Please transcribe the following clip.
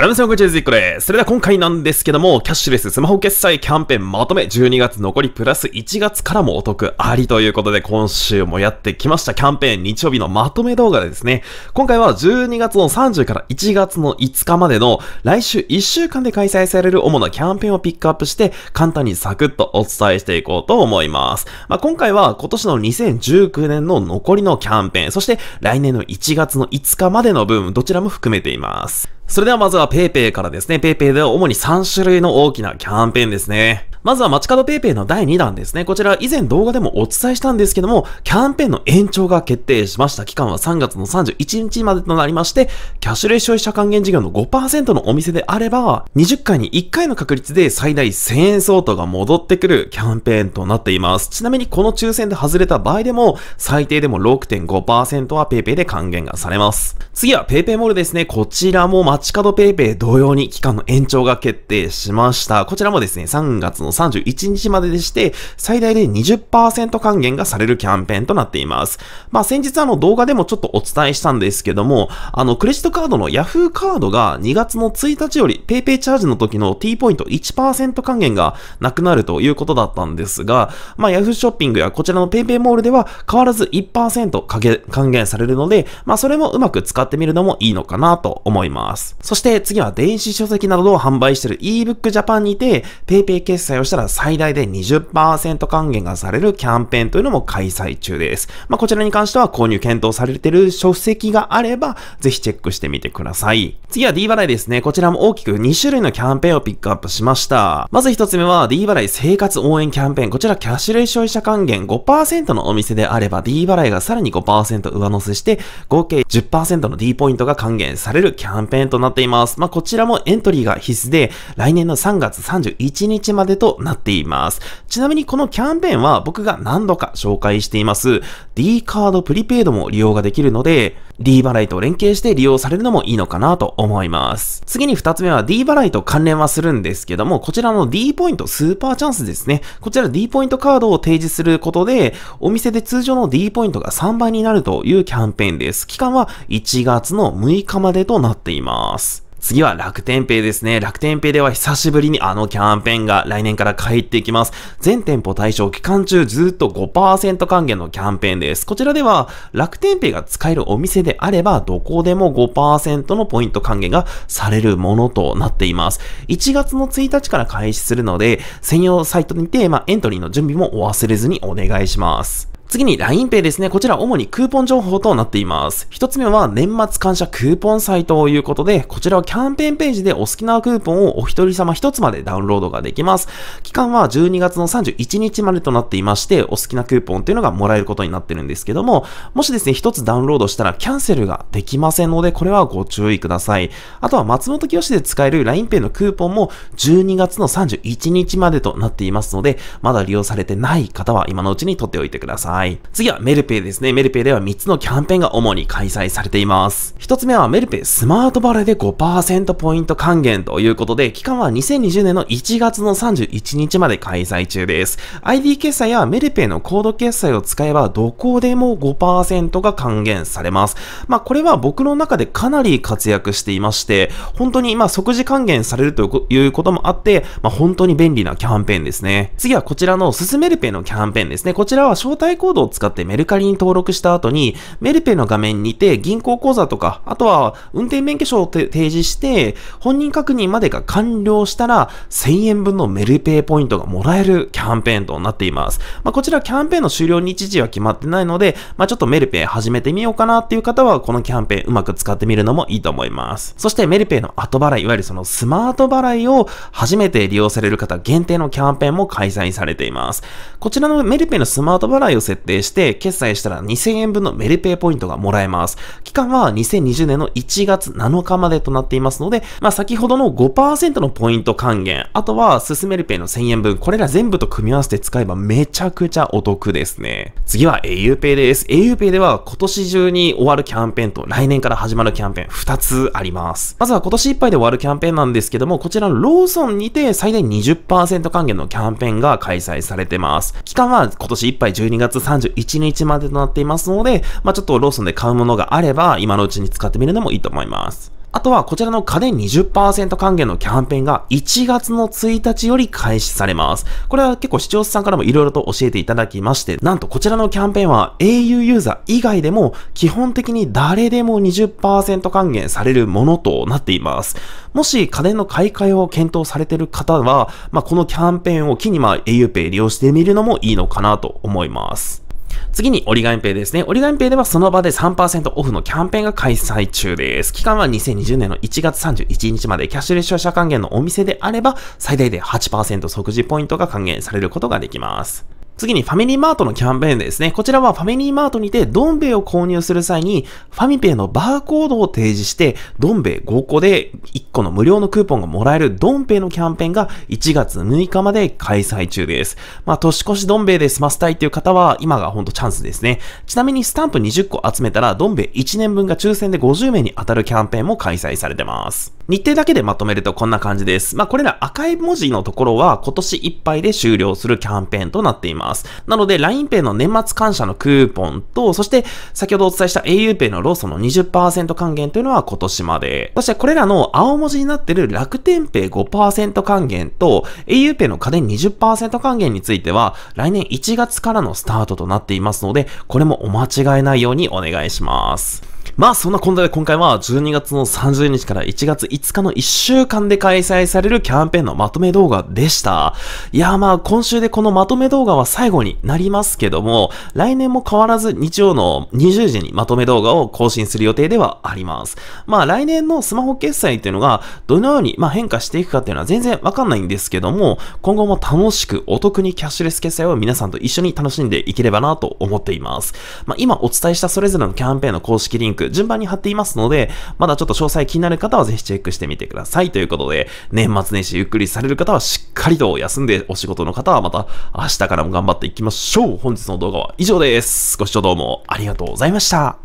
あさん、こんにちは、です。それでは今回なんですけども、キャッシュレススマホ決済キャンペーンまとめ、12月残りプラス1月からもお得ありということで、今週もやってきましたキャンペーン日曜日のまとめ動画ですね。今回は12月の30から1月の5日までの来週1週間で開催される主なキャンペーンをピックアップして、簡単にサクッとお伝えしていこうと思います。まあ、今回は今年の2019年の残りのキャンペーン、そして来年の1月の5日までの分、どちらも含めています。それではまずは PayPay からですね。PayPay では主に3種類の大きなキャンペーンですね。まずは街角 PayPay の第2弾ですね。こちら以前動画でもお伝えしたんですけども、キャンペーンの延長が決定しました。期間は3月の31日までとなりまして、キャッシュレス消費者還元事業の5%のお店であれば、20回に1回の確率で最大1000円相当が戻ってくるキャンペーンとなっています。ちなみにこの抽選で外れた場合でも、最低でも6.5%は PayPay で還元がされます。次は PayPay モールですね。こちらも街角 paypay 同様に期間の延長が決定しました。こちらもですね、3月の31日まででして、最大で20%還元がされるキャンペーンとなっています。まあ、先日あの動画でもちょっとお伝えしたんですけども、あの、クレジットカードの Yahoo カードが2月の1日より PayPay チャージの時の T ポイント1%還元がなくなるということだったんですが、まあ、Yahoo ショッピングやこちらの PayPay モールでは変わらず1%還元されるので、まあ、それもうまく使ってみるのもいいのかなと思います。。そして次は電子書籍などを販売している ebook Japan にて PayPay 決済をしたら最大で20%還元がされるキャンペーンというのも開催中です。まあ、こちらに関しては購入検討されている書籍があればぜひチェックしてみてください。次は D 払いですね。こちらも大きく2種類のキャンペーンをピックアップしました。まず1つ目は D 払い生活応援キャンペーン。こちらキャッシュレス消費者還元5%のお店であれば D 払いがさらに5%上乗せして合計10%の D ポイントが還元されるキャンペーンととなっています。まあ、こちらもエントリーが必須で、来年の3月31日までとなっています。ちなみにこのキャンペーンは僕が何度か紹介しています D カードプリペイドも利用ができるので、D 払いと連携して利用されるのもいいのかなと思います。次に2つ目は D 払いと関連はするんですけども、こちらの D ポイントスーパーチャンスですね。こちら D ポイントカードを提示することで、お店で通常の D ポイントが3倍になるというキャンペーンです。期間は1月の6日までとなっています。ます。次は楽天ペイですね。楽天ペイでは久しぶりにあのキャンペーンが来年から帰ってきます。全店舗対象期間中ずっと5%還元のキャンペーンです。こちらでは楽天ペイが使えるお店であればどこでも5%のポイント還元がされるものとなっています。1月の1日から開始するので専用サイトにて、まあ、エントリーの準備もお忘れずにお願いします。次に LINEPay ですね。こちら主にクーポン情報となっています。一つ目は年末感謝クーポンサイトということで、こちらはキャンペーンページでお好きなクーポンをお一人様一つまでダウンロードができます。期間は12月の31日までとなっていまして、お好きなクーポンというのがもらえることになってるんですけども、もしですね、一つダウンロードしたらキャンセルができませんので、これはご注意ください。あとは松本清で使える LINEPay のクーポンも12月の31日までとなっていますので、まだ利用されてない方は今のうちに取っておいてください。はい。次はメルペイですね。メルペイでは3つのキャンペーンが主に開催されています。1つ目はメルペイスマートバレーで5%ポイント還元ということで、期間は2020年の1月の31日まで開催中です。ID 決済やメルペイのコード決済を使えば、どこでも5%が還元されます。まあ、これは僕の中でかなり活躍していまして、本当にま即時還元されるということもあって、まあ、本当に便利なキャンペーンですね。次はこちらのススめるペイのキャンペーンですね。こちらは招待ココードを使ってメルカリに登録した後に、メルペの画面にて銀行口座とか、あとは運転免許証を提示して、本人確認までが完了したら、1000円分のメルペイポイントがもらえるキャンペーンとなっています。まあ、こちらキャンペーンの終了日時は決まってないので、まあ、ちょっとメルペイ始めてみようかなっていう方は、このキャンペーンうまく使ってみるのもいいと思います。そしてメルペイの後払い、いわゆるそのスマート払いを初めて利用される方限定のキャンペーンも開催されています。こちらのメルペイのスマート払いを設設定して、決済したら2000円分のメルペイポイントがもらえます。期間は2020年の1月7日までとなっていますので、まあ、先ほどの5%のポイント還元、あとはすすメルペイの1000円分、これら全部と組み合わせて使えばめちゃくちゃお得ですね。次は auPay です。auPay では今年中に終わるキャンペーンと来年から始まるキャンペーン2つあります。まずは今年いっぱいで終わるキャンペーンなんですけども、こちらのローソンにて最大20%還元のキャンペーンが開催されてます。期間は今年いっぱい12月31日までとなっていますので、まあ、ちょっとローソンで買うものがあれば、今のうちに使ってみるのもいいと思います。あとはこちらの家電20%還元のキャンペーンが1月の1日より開始されます。これは結構視聴者さんからも色々と教えていただきまして、なんとこちらのキャンペーンは au ユーザー以外でも基本的に誰でも20%還元されるものとなっています。もし家電の買い替えを検討されている方は、まあ、このキャンペーンを機にまあ auPay 利用してみるのもいいのかなと思います。次に、オリガンペイですね。オリガンペイではその場で3%オフのキャンペーンが開催中です。期間は2020年の1月31日まで、キャッシュレス消費者還元のお店であれば、最大で8%即時ポイントが還元されることができます。次にファミリーマートのキャンペーンですね。こちらはファミリーマートにてどん兵衛を購入する際にファミペイのバーコードを提示してどん兵衛5個で1個の無料のクーポンがもらえるどん兵衛のキャンペーンが1月6日まで開催中です。まあ年越しどん兵衛で済ませたいっていう方は今がほんとチャンスですね。ちなみにスタンプ20個集めたらどん兵衛1年分が抽選で50名に当たるキャンペーンも開催されてます。日程だけでまとめるとこんな感じです。まあ、これら赤い文字のところは今年いっぱいで終了するキャンペーンとなっています。なので、LINEPay の年末感謝のクーポンと、そして先ほどお伝えした auPay のローソンの20%還元というのは今年まで。そしてこれらの青文字になっている楽天 Pay5% 還元と auPay の家電20%還元については、来年1月からのスタートとなっていますので、これもお間違えないようにお願いします。まあそんなこんなで今回は12月の30日から1月5日の1週間で開催されるキャンペーンのまとめ動画でした。いやまあ今週でこのまとめ動画は最後になりますけども、来年も変わらず日曜の20時にまとめ動画を更新する予定ではあります。まあ来年のスマホ決済っていうのがどのようにまあ変化していくかっていうのは全然わかんないんですけども、今後も楽しくお得にキャッシュレス決済を皆さんと一緒に楽しんでいければなと思っています。まあ今お伝えしたそれぞれのキャンペーンの公式リンクリンク、順番に貼っていますので、まだちょっと詳細気になる方はぜひチェックしてみてください。ということで、年末年始ゆっくりされる方はしっかりと休んで、お仕事の方はまた明日からも頑張っていきましょう。本日の動画は以上です。ご視聴どうもありがとうございました。